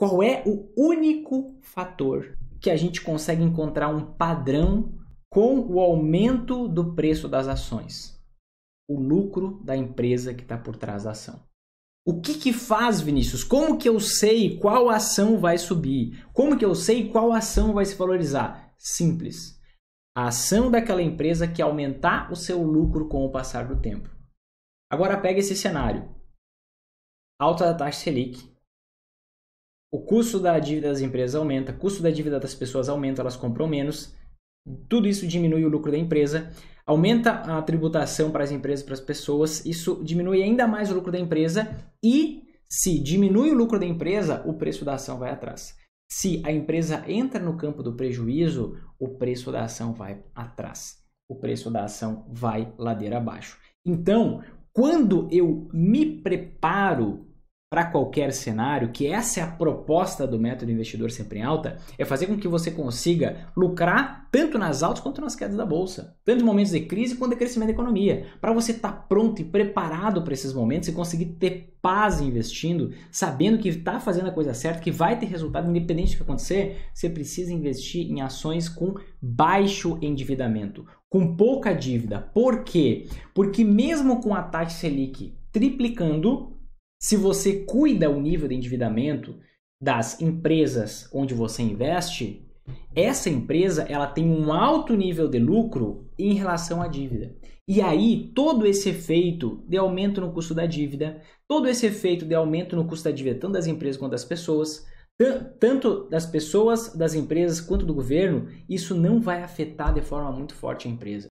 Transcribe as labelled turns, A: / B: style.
A: Qual é o único fator que a gente consegue encontrar um padrão com o aumento do preço das ações? O lucro da empresa que está por trás da ação. O que, que faz, Vinícius? Como que eu sei qual ação vai subir? Como que eu sei qual ação vai se valorizar? Simples. A ação daquela empresa que aumentar o seu lucro com o passar do tempo.
B: Agora pega esse cenário. Alta da taxa Selic,
A: o custo da dívida das empresas aumenta, o custo da dívida das pessoas aumenta, elas compram menos, tudo isso diminui o lucro da empresa, aumenta a tributação para as empresas, para as pessoas, isso diminui ainda mais o lucro da empresa e se diminui o lucro da empresa, o preço da ação vai atrás. Se a empresa entra no campo do prejuízo, o preço da ação vai atrás. O preço da ação vai ladeira abaixo. Então, quando eu me preparo para qualquer cenário, que essa é a proposta do método investidor sempre em alta, é fazer com que você consiga lucrar tanto nas altas quanto nas quedas da bolsa, tanto em momentos de crise quanto de crescimento da economia, para você estar tá pronto e preparado para esses momentos e conseguir ter paz investindo, sabendo que está fazendo a coisa certa, que vai ter resultado independente do que acontecer, você precisa investir em ações com baixo endividamento, com pouca dívida. Por quê? Porque mesmo com a taxa Selic triplicando, se você cuida o nível de endividamento das empresas onde você investe, essa empresa ela tem um alto nível de lucro em relação à dívida. E aí, todo esse efeito de aumento no custo da dívida, todo esse efeito de aumento no custo da dívida, tanto das empresas quanto das pessoas, tanto das pessoas, das empresas quanto do governo, isso não vai
B: afetar de forma muito forte a empresa.